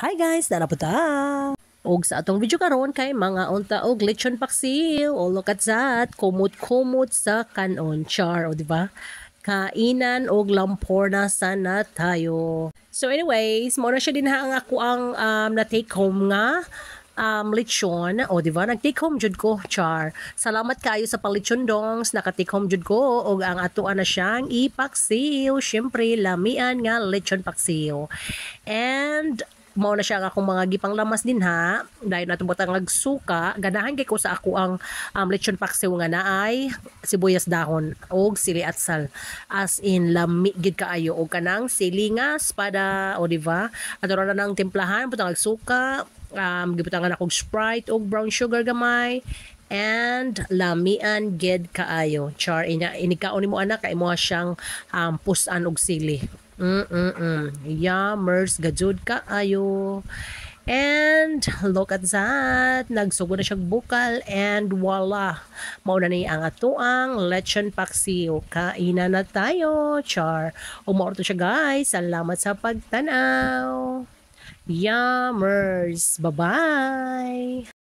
Hi guys, ta. Og sa atong video karon kay mga unta og lechon paksiw. O look at that, kumot-kumot sa kanon char, o di ba? Kainan og lamporna sana tayo. So anyways, mo na siya din ha ang ako ang um, na take home nga um, lechon. O, oh, di ba? Nag-take home jud ko, char. Salamat kayo sa palechon dongs. Naka-take home jud ko. og ang atuan na siyang ipaksiw. Siyempre, lamian nga lechon paksiw. And, mao na siya akong mga gipang lamas din ha dahil natubotang agsuka ganahan kay ko sa ako ang um, lechon paksiw nga naay sibuyas dahon og sili at sal as in lami gid kaayo og kanang sili nga espada o di ba na nang timplahan butang agsuka um gibutangan akog sprite og brown sugar gamay and lamian gid kaayo char ina inikaon nimo anak kay mo siyang um, pusan og sili Mm-mm-mm. Yummers, gajud ka ayo. And look at that, nagsugod na siyang bukal and voila, mauna na ang atuang lechon paksiw. Kainan na tayo, char. Umorto siya guys, salamat sa pagtanaw. Yummers, bye-bye!